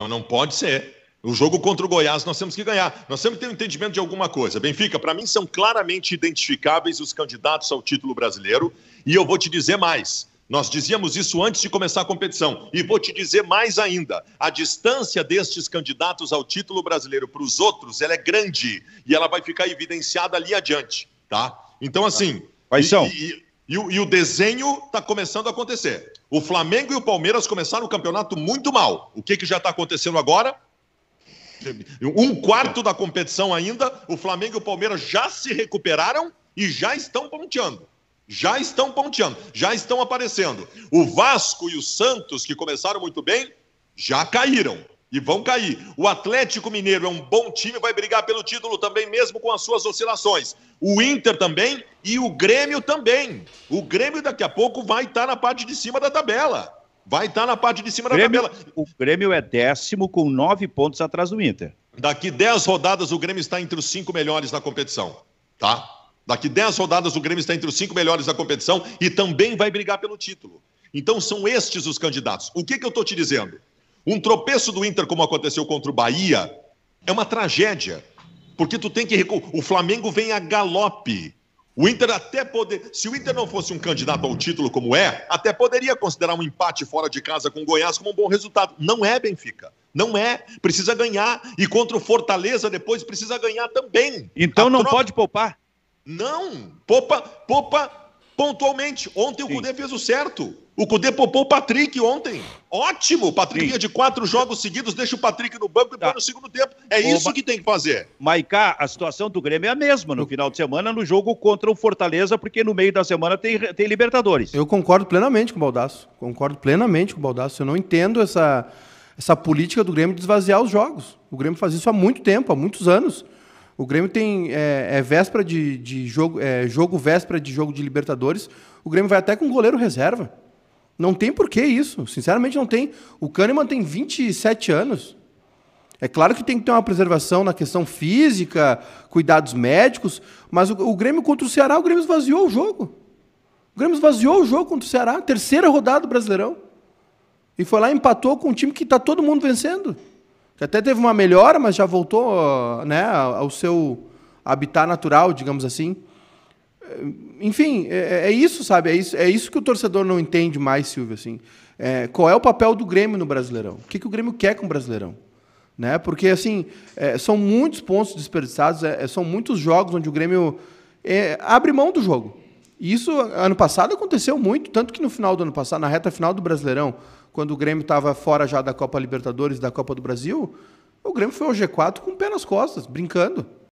Não, não pode ser. O jogo contra o Goiás nós temos que ganhar. Nós temos que ter um entendimento de alguma coisa. Benfica, para mim, são claramente identificáveis os candidatos ao título brasileiro. E eu vou te dizer mais. Nós dizíamos isso antes de começar a competição. E vou te dizer mais ainda: a distância destes candidatos ao título brasileiro para os outros ela é grande e ela vai ficar evidenciada ali adiante. tá? Então, assim. Vai, são. E, e, e, e o desenho está começando a acontecer. O Flamengo e o Palmeiras começaram o campeonato muito mal. O que, que já está acontecendo agora? Um quarto da competição ainda, o Flamengo e o Palmeiras já se recuperaram e já estão ponteando. Já estão ponteando, já estão aparecendo. O Vasco e o Santos, que começaram muito bem, já caíram. E vão cair. O Atlético Mineiro é um bom time, vai brigar pelo título também, mesmo com as suas oscilações. O Inter também e o Grêmio também. O Grêmio daqui a pouco vai estar tá na parte de cima da tabela. Vai estar tá na parte de cima da tabela. O Grêmio é décimo com nove pontos atrás do Inter. Daqui dez rodadas, o Grêmio está entre os cinco melhores da competição. Tá? Daqui dez rodadas, o Grêmio está entre os cinco melhores da competição e também vai brigar pelo título. Então, são estes os candidatos. O que, que eu estou te dizendo? Um tropeço do Inter, como aconteceu contra o Bahia, é uma tragédia. Porque tu tem que. O Flamengo vem a galope. O Inter até poder. Se o Inter não fosse um candidato ao título como é, até poderia considerar um empate fora de casa com o Goiás como um bom resultado. Não é, Benfica. Não é. Precisa ganhar. E contra o Fortaleza depois precisa ganhar também. Então a não troca... pode poupar? Não. Poupa, poupa pontualmente. Ontem Sim. o Cudê fez o certo. O Cudê poupou o Patrick ontem. Ótimo! Patrick de quatro jogos seguidos, deixa o Patrick no banco e tá. põe no segundo tempo. É isso que tem que fazer. Maicá, a situação do Grêmio é a mesma no final de semana, no jogo contra o Fortaleza, porque no meio da semana tem, tem Libertadores. Eu concordo plenamente com o Baldaço. Concordo plenamente com o Baldaço. Eu não entendo essa, essa política do Grêmio de esvaziar os jogos. O Grêmio faz isso há muito tempo, há muitos anos. O Grêmio tem é, é véspera de, de jogo, é, jogo véspera de jogo de Libertadores. O Grêmio vai até com goleiro reserva. Não tem porquê isso. Sinceramente, não tem. O Kahneman tem 27 anos. É claro que tem que ter uma preservação na questão física, cuidados médicos, mas o, o Grêmio contra o Ceará, o Grêmio esvaziou o jogo. O Grêmio esvaziou o jogo contra o Ceará, terceira rodada do Brasileirão. E foi lá e empatou com um time que está todo mundo vencendo. Que até teve uma melhora, mas já voltou né, ao seu habitat natural, digamos assim enfim, é, é, é, isso, sabe? É isso, é isso que o torcedor não entende mais, Silvio. Assim. É, qual é o papel do Grêmio no Brasileirão? O que, que o Grêmio quer com o Brasileirão? Né? Porque, assim, é, são muitos pontos desperdiçados, é, são muitos jogos onde o Grêmio abre mão do jogo. isso, ano passado, aconteceu muito, tanto que no final do ano passado, na reta final do Brasileirão, quando o Grêmio estava fora já da Copa Libertadores e da Copa do Brasil, o Grêmio foi ao G4 com o pé nas costas, brincando.